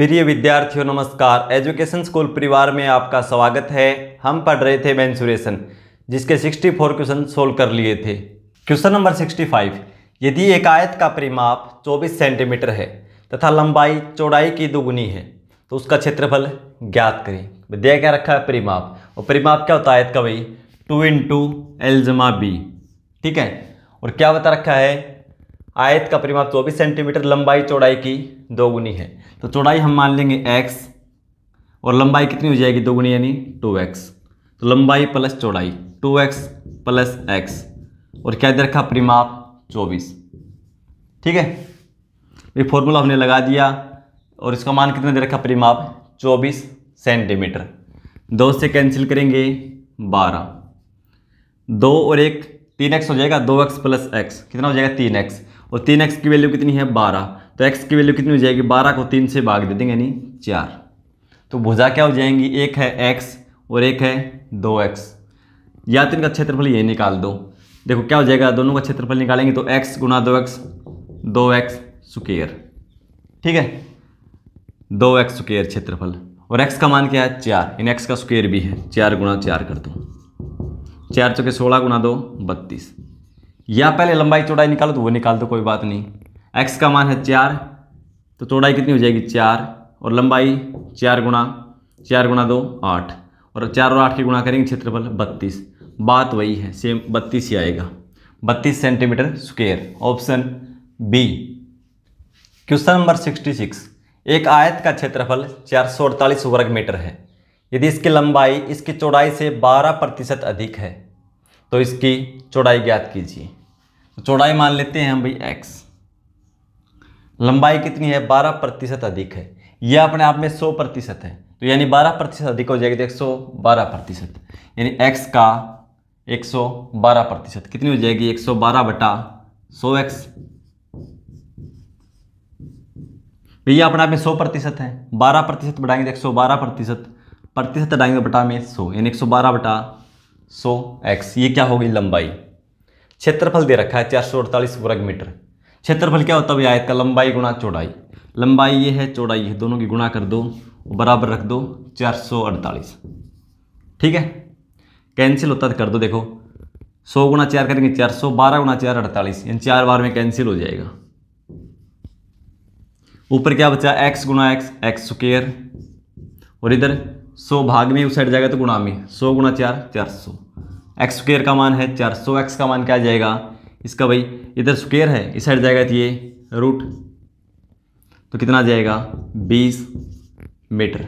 प्रिय विद्यार्थियों नमस्कार एजुकेशन स्कूल परिवार में आपका स्वागत है हम पढ़ रहे थे मैंसुरेशन जिसके 64 क्वेश्चन सोल्व कर लिए थे क्वेश्चन नंबर 65 यदि एक आयत का परिमाप 24 सेंटीमीटर है तथा लंबाई चौड़ाई की दोगुनी है तो उसका क्षेत्रफल ज्ञात करें दिया क्या रखा है परिमाप और परिमाप क्या होता है आयत का भाई टू इन टू बी ठीक है और क्या बता रखा है आयत का परिमाप चौबीस सेंटीमीटर लंबाई चौड़ाई की दोगुनी है तो चौड़ाई हम मान लेंगे एक्स और लंबाई कितनी हो जाएगी दोगुनी यानी टू एक्स तो लंबाई प्लस चौड़ाई टू एक्स प्लस एक्स और क्या दे रखा परिमाप चौबीस ठीक है ये फॉर्मूला हमने लगा दिया और इसका मान कितना दे रखा परिमाप चौबीस सेंटीमीटर दो से कैंसिल करेंगे बारह दो और एक तीन एक्स हो जाएगा दो एक्स प्लस एक्स कितना हो जाएगा तीन एक्स और तीन एक्स की वैल्यू कितनी है बारह तो एक्स की वैल्यू कितनी हो जाएगी बारह को तीन से भाग दे देंगे यानी चार तो भुजा क्या हो जाएंगी एक है एक्स और एक है दो एक्स या तो इनका क्षेत्रफल ये निकाल दो देखो क्या हो जाएगा दोनों का क्षेत्रफल निकालेंगे तो एक्स गुना दो एक्स दो एक्स सुकेयर ठीक है दो एक्स सुकेयर क्षेत्रफल और एक्स का मान क्या है चार इन एक्स का स्क्वेयर भी है चार गुना चार कर दो चार चौके सोलह गुना दो बत्तीस या पहले लंबाई चौड़ाई निकालो तो वो निकाल दो कोई बात नहीं एक्स का मान है चार तो चौड़ाई कितनी हो जाएगी चार और लंबाई चार गुणा चार गुणा दो आठ और चार और आठ की गुणा करेंगे क्षेत्रफल बत्तीस बात वही है सेम बत्तीस ही आएगा बत्तीस centimetre square option B question number sixty six एक आयत का क्षेत्रफल चार सौ अड़तालीस वर्ग मीटर है यदि इसकी लंबाई इसकी चौड़ाई से बारह प्रतिशत अधिक है तो इसकी चौड़ाई ज्ञात कीजिए तो चौड़ाई मान लेते हैं हम भाई एक्स लंबाई कितनी है बारह प्रतिशत अधिक है यह अपने आप में सौ प्रतिशत है तो यानी बारह प्रतिशत अधिक हो जाएगी तो एक सौ बारह प्रतिशत यानी एक्स का एक सौ बारह प्रतिशत कितनी हो जाएगी एक सौ बारह बटा सौ एक्स भैया तो अपने आप में सौ प्रतिशत है बारह प्रतिशत बढ़ाएंगे तो एक सौ बारह प्रतिशत प्रतिशत बढ़ाएंगे बटा में सौ यानी एक सौ बारह बटा सौ एक्स ये क्या होगी लंबाई क्षेत्रफल दे रखा है चार सौ अड़तालीस वर्ग मीटर क्षेत्रफल क्या होता है आयत का लंबाई गुणा चौड़ाई लंबाई ये है चौड़ाई है दोनों की गुणा कर दो बराबर रख दो चार सौ अड़तालीस ठीक है कैंसिल होता तो कर दो देखो सौ गुणा चार करेंगे चार सौ बारह गुणा चार अड़तालीस यानी चार बार में कैंसिल हो जाएगा ऊपर क्या बचा एक्स गुणा एक्स एक्स स्क्र और इधर सौ भाग में उस साइड जाएगा तो गुणा में सौ गुणा चार चार सौ एक्स स्क्र का मान है चार सौ एक्स का मान क्या आ जाएगा इसका भाई इधर स्क्वेयर है इस साइड जाएगा तो ये रूट तो कितना जाएगा बीस मीटर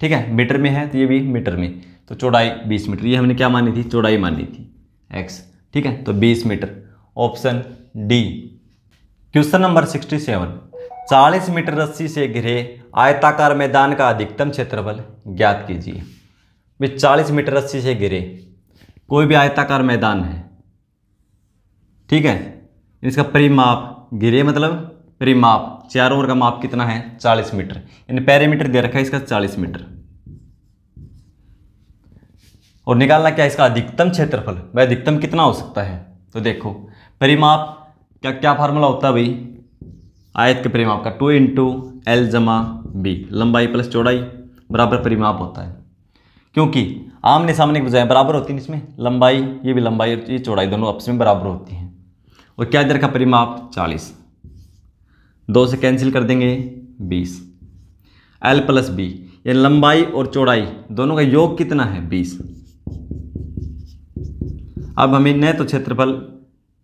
ठीक है मीटर में है तो ये भी मीटर में तो चौड़ाई बीस मीटर ये हमने क्या मानी थी चौड़ाई मानी थी एक्स ठीक है तो बीस metre option D question number sixty seven चालीस मीटर रस्सी से घिरे आयताकार मैदान का अधिकतम क्षेत्रफल ज्ञात कीजिए भाई चालीस मीटर रस्सी से घिरे कोई भी आयताकार मैदान है ठीक है इसका परिमाप गिरे मतलब परिमाप चार ओवर का माप कितना है 40 मीटर यानी पैरामीटर दे रखा है इसका 40 मीटर और निकालना क्या इसका अधिकतम क्षेत्रफल वह अधिकतम कितना हो सकता है तो देखो परिमाप का क्या फार्मूला होता है भाई आयत के परिमाप का टू इंटू एल जमा बी लंबाई प्लस चौड़ाई बराबर परिमाप होता है क्योंकि आमने सामने की बजाय बराबर होती है इसमें लंबाई ये भी लंबाई और ये चौड़ाई दोनों आपस में बराबर होती हैं और क्या दे रखा परिमाप चालीस दो से कैंसिल कर देंगे बीस एल प्लस बी ये लंबाई और चौड़ाई दोनों का योग कितना है बीस अब हमें न तो क्षेत्रफल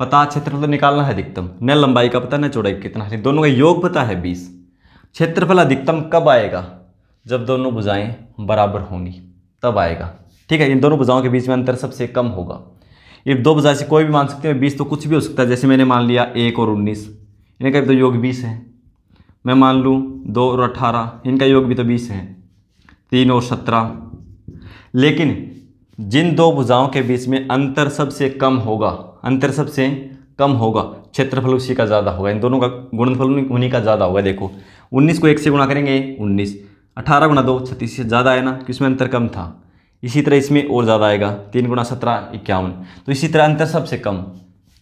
पता क्षेत्रफल तो निकालना है अधिकतम न लंबाई का पता न चौड़ाई कितना है दोनों का योग पता है बीस क्षेत्रफल अधिकतम कब आएगा जब दोनों भुजाएं बराबर होंगी तब आएगा ठीक है इन दोनों बुझाओं के बीच में अंतर सबसे कम होगा ये दो बजाय से कोई भी मान सकते हैं बीस तो कुछ भी हो सकता है जैसे मैंने मान लिया एक और उन्नीस इनका भी तो योग बीस है मैं मान लूँ दो और अट्ठारह इनका योग भी तो बीस है तीन और सत्रह लेकिन जिन दो भुजाओं के बीच में अंतर सबसे कम होगा अंतर सबसे कम होगा क्षेत्रफल उसी का ज़्यादा होगा इन दोनों का गुणनफल उन्हीं का ज़्यादा होगा देखो उन्नीस को एक से गुणा करेंगे उन्नीस अठारह गुना दो छत्तीस से ज़्यादा है ना कि तो उसमें अंतर कम था इसी तरह इसमें और ज़्यादा आएगा तीन गुणा सत्रह इक्यावन तो इसी तरह अंतर सबसे कम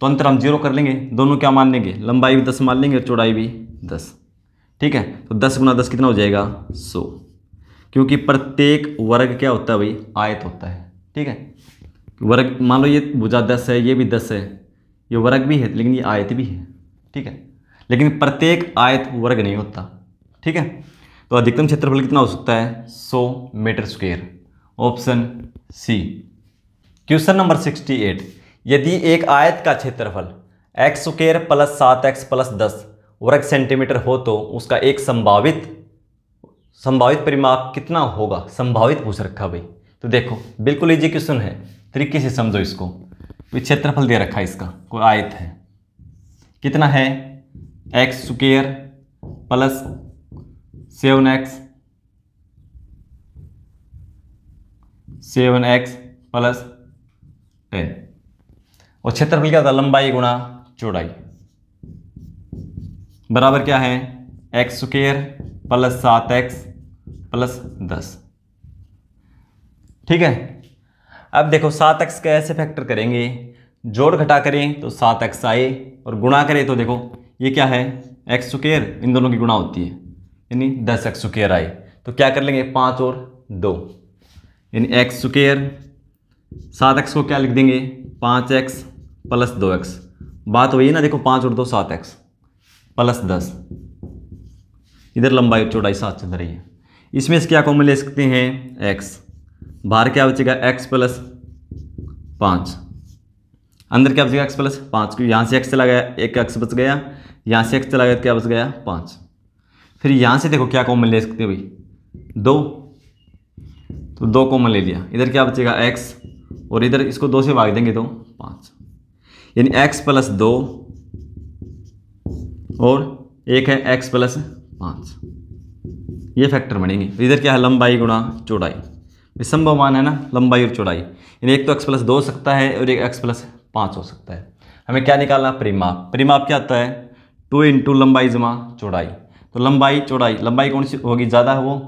तो अंतर हम जीरो कर लेंगे दोनों क्या मान लेंगे लंबाई भी दस मान लेंगे और चौड़ाई भी दस ठीक है तो दस गुना दस कितना हो जाएगा सौ क्योंकि प्रत्येक वर्ग क्या होता है भाई आयत होता है ठीक है वर्ग मान लो ये भुजा दस है ये भी दस है ये वर्ग भी है लेकिन ये आयत भी है ठीक है लेकिन प्रत्येक आयत वर्ग नहीं होता ठीक है तो अधिकतम क्षेत्रफल कितना हो सकता है सौ metre square option C question number sixty eight यदि एक आयत का क्षेत्रफल एक्स स्क्र प्लस सात एक्स प्लस दस वर्ग सेंटीमीटर हो तो उसका एक संभावित संभावित परिमाप कितना होगा संभावित पूछ रखा भाई तो देखो बिल्कुल इजी क्वेश्चन है तरीके से समझो इसको क्षेत्रफल दे रखा है इसका कोई आयत है कितना है x square plus seven X seven X plus ten और क्षेत्रफल क्या था लंबाई गुणा चौड़ाई बराबर क्या है एक्स स्क्र प्लस सात एक्स प्लस दस ठीक है अब देखो सात एक्स का ऐसे फैक्टर करेंगे जोड़ घटा करें तो सात एक्स आए और गुणा करें तो देखो ये क्या है एक्स स्क्र इन दोनों की गुणा होती है यानी दस एक्स स्क्र आए तो क्या कर लेंगे पाँच और दो यानी एक्स स्क्र सात एक्स को क्या लिख देंगे पाँच एक्स प्लस दो एक्स बात वही है ना देखो पाँच और दो सात एक्स प्लस दस इधर लंबाई और चौड़ाई सात चल रही है इसमें से क्या कॉमन ले सकते हैं एक्स बाहर क्या बचेगा एक्स प्लस पाँच अंदर क्या बचेगा एक्स प्लस पाँच क्योंकि यहाँ से एक्स चला गया एक एक्स बच गया यहाँ से एक्स चला गया तो क्या बच गया पाँच फिर यहाँ से देखो क्या कॉमन ले सकते हैं भाई दो तो दो कॉमन ले लिया इधर क्या बचेगा एक्स और इधर इसको दो से भाग देंगे तो पाँच यानी एक्स प्लस दो और एक है एक्स प्लस पाँच ये फैक्टर बनेंगे तो इधर क्या है लंबाई गुणा चौड़ाई संभव मान है ना लंबाई और चौड़ाई यानी एक तो एक्स प्लस दो हो सकता है और एक एक्स प्लस पाँच हो सकता है हमें क्या निकालना परिमाप परिमाप क्या आता है टू इंटू लंबाई जमा चौड़ाई तो लंबाई चौड़ाई लंबाई कौन सी होगी ज़्यादा है वो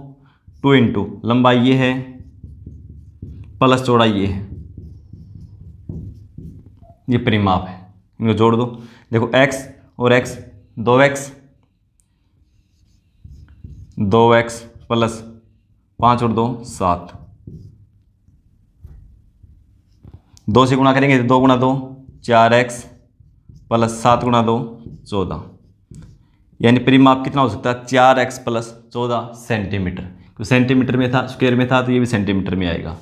टू इंटू लंबाई ये है प्लस चौड़ाई ये है ये परिमाप है इनको जोड़ दो देखो एक्स और एक्स दो एक्स दो एक्स प्लस पाँच और दो सात दो से गुणा करेंगे तो दो गुणा दो चार एक्स प्लस सात गुणा दो चौदह यानी परिमाप कितना हो सकता है चार एक्स प्लस चौदह सेंटीमीटर तो सेंटीमीटर में था स्क्वायर में था तो ये भी सेंटीमीटर में आएगा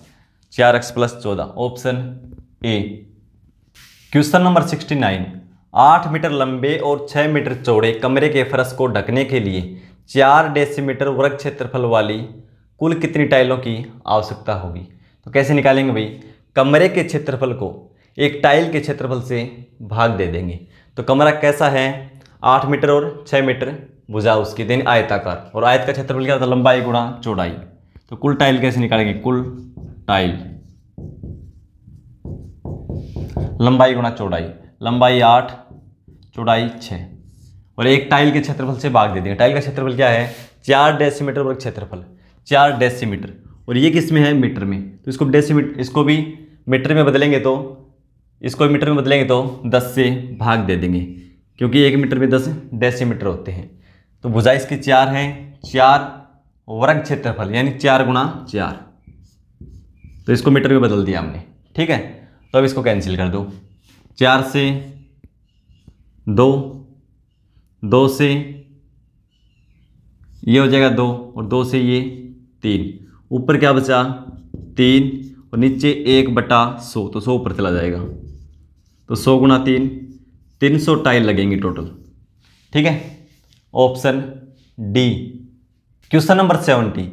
चार एक्स प्लस चौदह option A question number sixty nine आठ मीटर लंबे और छः मीटर चौड़े कमरे के फर्श को ढकने के लिए चार डेसीमीटर वर्ग क्षेत्रफल वाली कुल कितनी टाइलों की आवश्यकता होगी तो कैसे निकालेंगे भाई कमरे के क्षेत्रफल को एक टाइल के क्षेत्रफल से भाग दे देंगे तो कमरा कैसा है आठ मीटर और छः मीटर बुझा उसकी देन आयताकार और आयत का क्षेत्रफल क्या होता है लंबाई गुणा चौड़ाई तो कुल टाइल कैसे निकालेंगे कुल टाइल लंबाई गुना चौड़ाई लंबाई आठ चौड़ाई छः और एक टाइल के क्षेत्रफल से भाग दे देंगे टाइल का क्षेत्रफल क्या है चार डेसीमीटर वर्ग क्षेत्रफल चार डेसीमीटर और ये किस में है मीटर में तो इसको डेसीमीटर इसको भी मीटर में बदलेंगे तो इसको मीटर में बदलेंगे तो दस से भाग दे देंगे क्योंकि एक मीटर में दस डेसीमीटर होते हैं तो भुजाई इसके चार हैं चार वर्ग क्षेत्रफल यानी चार गुणा चार तो इसको मीटर में बदल दिया हमने ठीक है तो अब इसको कैंसिल कर दो चार से दो दो से ये हो जाएगा दो और दो से ये तीन ऊपर क्या बचा तीन और नीचे एक बटा सौ तो सौ ऊपर चला जाएगा तो सौ गुना तीन तीन सौ टाइल लगेंगी टोटल ठीक है option D question number seventy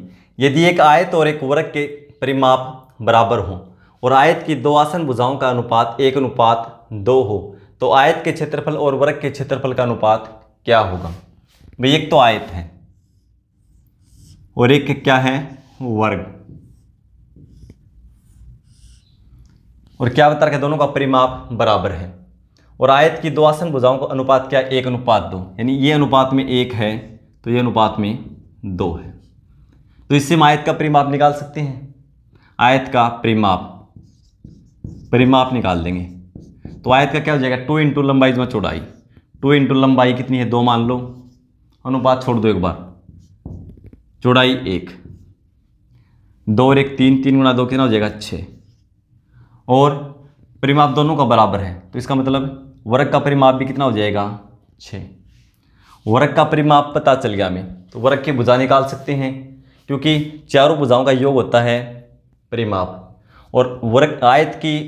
यदि एक आयत और एक वर्ग के परिमाप बराबर हों और आयत की दो आसन भुजाओं का अनुपात एक अनुपात दो हो तो आयत के क्षेत्रफल और वर्ग के क्षेत्रफल का अनुपात क्या होगा भाई एक तो आयत है और एक क्या है वर्ग और क्या बता रखा दोनों का परिमाप बराबर है और आयत की दो आसन भुजाओं का अनुपात क्या एक अनुपात दो यानी ये अनुपात में एक है तो ये अनुपात में दो है तो इससे हम आयत का परिमाप निकाल सकते हैं आयत का परिमाप परिमाप निकाल देंगे तो आयत का क्या हो जाएगा टू इंटू लंबाई इसमें चौड़ाई टू इंटू लंबाई कितनी है दो मान लो अनुपात छोड़ दो एक बार चौड़ाई एक दो और एक तीन तीन गुना दो कितना हो जाएगा छः और परिमाप दोनों का बराबर है तो इसका मतलब वर्ग का परिमाप भी कितना हो जाएगा छः वर्ग का परिमाप पता चल गया हमें तो वर्ग की भुजा निकाल सकते हैं क्योंकि चारों भुजाओं का योग होता है परिमाप और वर्क आयत की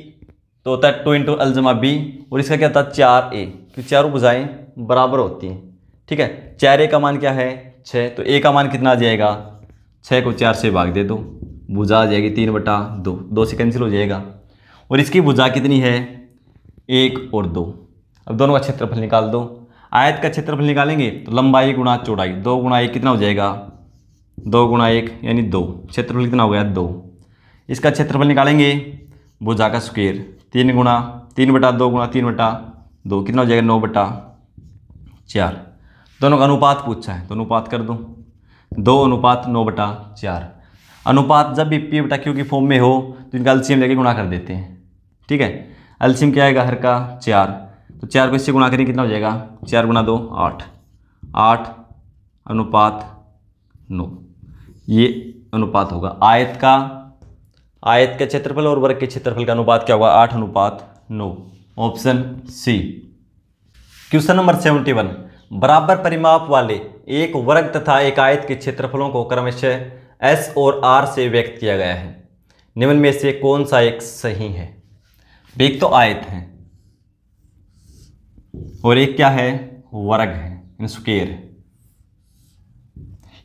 तो होता है टू इंटू अलजमा बी और इसका क्या होता है चार ए क्योंकि चारों भुजाएँ बराबर होती हैं ठीक है चार ए का मान क्या है छः तो ए का मान कितना आ जाएगा छः को चार से भाग दे दो बुझा आ जाएगी तीन बटा दो दो से कैंसिल हो जाएगा और इसकी बुझा कितनी है एक और दो अब दोनों का क्षेत्रफल निकाल दो आयत का क्षेत्रफल निकालेंगे तो लंबाई गुणा चौड़ाई दो गुणा एक कितना हो जाएगा दो गुणा एक यानी दो क्षेत्रफल कितना हो गया दो इसका क्षेत्रफल निकालेंगे भुजा का स्क्वेयर तीन गुणा तीन बटा दो गुणा तीन बटा दो कितना हो जाएगा नौ बटा चार दोनों का अनुपात पूछा है तो अनुपात कर दूँ दो अनुपात नौ बटा चार अनुपात जब भी पी बटा क्यू की फॉर्म में हो तो इनका अल्सियम लेके गुणा कर देते हैं ठीक है अल्सियम क्या आएगा हर का चार तो चार को इससे गुणा करेंगे कितना हो जाएगा चार गुणा दो आठ आठ अनुपात नौ ये अनुपात होगा आयत का आयत के क्षेत्रफल और वर्ग के क्षेत्रफल का अनुपात क्या होगा आठ अनुपात नौ option C question number seventy one बराबर परिमाप वाले एक वर्ग तथा एक आयत के क्षेत्रफलों को क्रमशः एस और आर से व्यक्त किया गया है निम्न में से कौन सा एक सही है एक तो आयत है और एक क्या है वर्ग है स्क्वेयर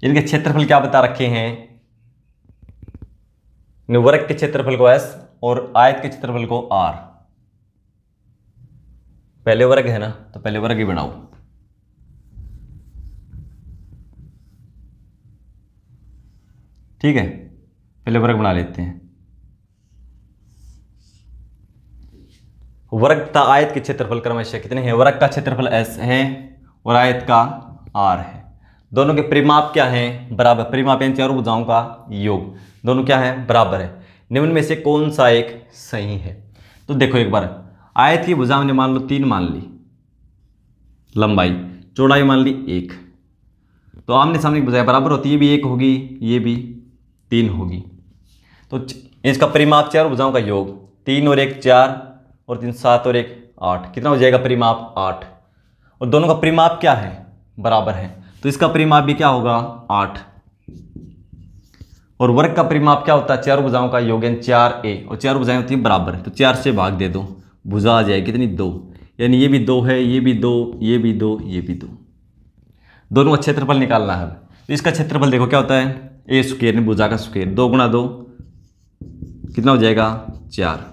इनके क्षेत्रफल क्या बता रखे हैं वर्ग के क्षेत्रफल को एस और आयत के क्षेत्रफल को आर पहले वर्ग है ना तो पहले वर्ग ही बनाओ ठीक है पहले वर्ग बना लेते हैं वर्ग तथा आयत के क्षेत्रफल क्रमशः कितने हैं वर्ग का क्षेत्रफल एस है और आयत का आर है दोनों के परिमाप क्या हैं बराबर परिमाप यानी चारों बुझाओं का योग दोनों क्या है बराबर है निम्न में से कौन सा एक सही है तो देखो एक बार आयत की भुजा हमने मान लो तीन मान ली लंबाई चौड़ाई मान ली एक तो आमने सामने की भुजाएं बराबर होती है ये भी एक होगी ये भी तीन होगी तो इसका परिमाप चार भुजाओं का योग तीन और एक चार और तीन सात और एक आठ कितना हो जाएगा परिमाप आठ और दोनों का परिमाप क्या है बराबर है तो इसका परिमाप भी क्या होगा आठ और वर्ग का परिमाप क्या होता है चार भुजाओं का है चार ए और चार भुजाएं होती है बराबर तो चार से भाग दे दो भुजा आ जाए कितनी दो यानी ये भी दो है ये भी दो ये भी दो ये भी दो दोनों का क्षेत्रफल निकालना है तो इसका क्षेत्रफल देखो क्या होता है ए स्क्र ने भुजा का स्क्र दो गुणा दो कितना हो जाएगा चार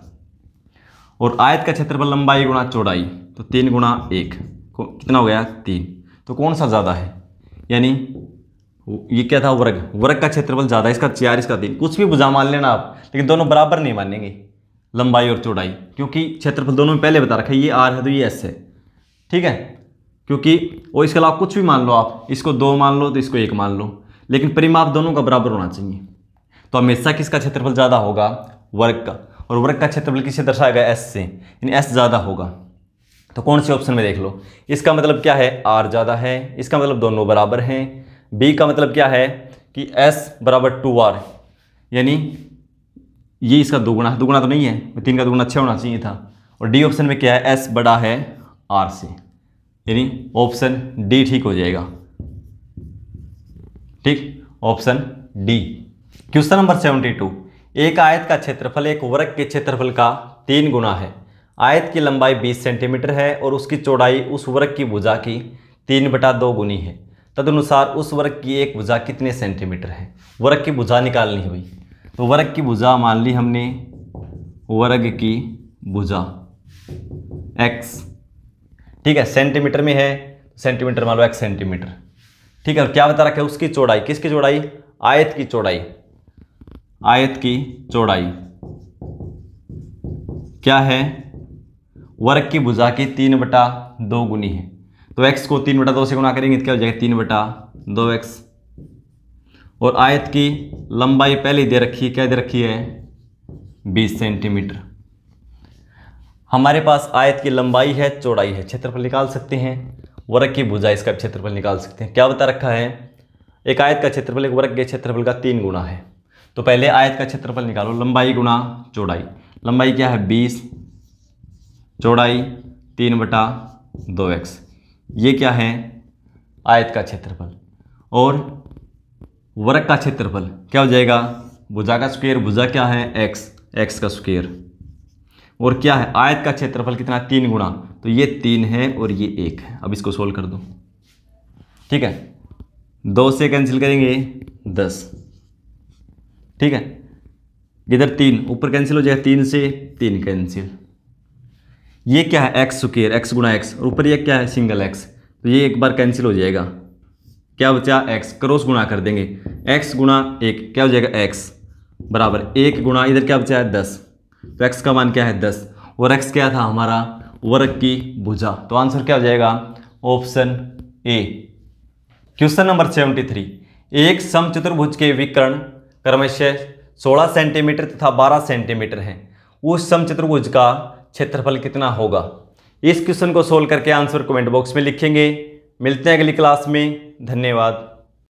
और आयत का क्षेत्रफल लंबाई गुणा चौड़ाई तो तीन गुणा एक कितना हो गया तीन तो कौन सा ज़्यादा है यानी ये क्या था वर्ग वर्ग का क्षेत्रफल ज़्यादा इसका चार इसका तीन कुछ भी बुझा मान लेना आप लेकिन दोनों बराबर नहीं मानेंगे लंबाई और चौड़ाई क्योंकि क्षेत्रफल दोनों में पहले बता रखा है ये आर है तो ये एस है ठीक है क्योंकि और इसके अलावा कुछ भी मान लो आप इसको दो मान लो तो इसको एक मान लो लेकिन परिमाप दोनों का बराबर होना चाहिए तो हमेशा किसका क्षेत्रफल ज़्यादा होगा वर्ग का और वर्ग का क्षेत्रफल किससे दर्शाया गया एस से यानी एस ज़्यादा होगा तो कौन से ऑप्शन में देख लो इसका मतलब क्या है आर ज़्यादा है इसका मतलब दोनों बराबर हैं बी का मतलब क्या है कि एस बराबर टू आर यानी ये इसका दोगुना दोगुना तो नहीं है तीन का दोगुना अच्छा होना चाहिए था और डी ऑप्शन में क्या है एस बड़ा है आर से यानी ऑप्शन डी ठीक हो जाएगा ठीक option D question number seventy two एक आयत का क्षेत्रफल एक वर्ग के क्षेत्रफल का तीन गुना है आयत की लंबाई बीस सेंटीमीटर है और उसकी चौड़ाई उस वर्ग की भुजा की तीन बटा दो गुनी है तदनुसार उस वर्ग की एक भुजा कितने सेंटीमीटर है वर्ग की भुजा निकालनी हुई तो वर्ग की भुजा मान ली हमने वर्ग की भुजा एक्स ठीक है सेंटीमीटर में है सेंटीमीटर मान लो एक्स सेंटीमीटर ठीक है क्या बता रखा है उसकी चौड़ाई किसकी चौड़ाई आयत की चौड़ाई आयत की चौड़ाई क्या है वर्ग की भुजा की तीन बटा दो गुनी है तो एक्स को तीन बटा दो से गुना करेंगे तो क्या हो जाएगा तीन बटा दो एक्स और आयत की लंबाई पहले दे रखी है क्या दे रखी है बीस सेंटीमीटर हमारे पास आयत की लंबाई है चौड़ाई है क्षेत्रफल निकाल सकते हैं वर्ग की भुजा इसका क्षेत्रफल निकाल सकते हैं क्या बता रखा है एक आयत का क्षेत्रफल एक वर्ग के क्षेत्रफल का तीन गुना है तो पहले आयत का क्षेत्रफल निकालो लंबाई गुना चौड़ाई लंबाई क्या है बीस चौड़ाई तीन बटा दो एक्स ये क्या है आयत का क्षेत्रफल और वर्ग का क्षेत्रफल क्या हो जाएगा भुजा का स्क्वेयर भुजा क्या है एक्स एक्स का स्क्वेयर और क्या है आयत का क्षेत्रफल कितना तीन गुणा तो ये तीन है और ये एक है अब इसको सोल्व कर दो ठीक है दो से कैंसिल करेंगे दस ठीक है इधर तीन ऊपर कैंसिल हो जाएगा तीन से तीन कैंसिल ये क्या है एक्स स्क्र एक्स गुणा एक्स और ऊपर ये क्या है सिंगल एक्स तो ये एक बार कैंसिल हो जाएगा क्या बचा एक्स क्रॉस गुणा कर देंगे एक्स गुणा एक क्या हो जाएगा एक्स बराबर एक गुणा इधर क्या बचा है दस तो एक्स का मान क्या है दस और एक्स क्या था हमारा वर्ग की भुजा तो आंसर क्या हो जाएगा option A question number seventy three एक समचतुर्भुज के विकर्ण क्रमशः सोलह सेंटीमीटर तथा बारह सेंटीमीटर है उस समचतुर्भुज का क्षेत्रफल कितना होगा इस क्वेश्चन को सोल्व करके आंसर कमेंट बॉक्स में लिखेंगे मिलते हैं अगली क्लास में धन्यवाद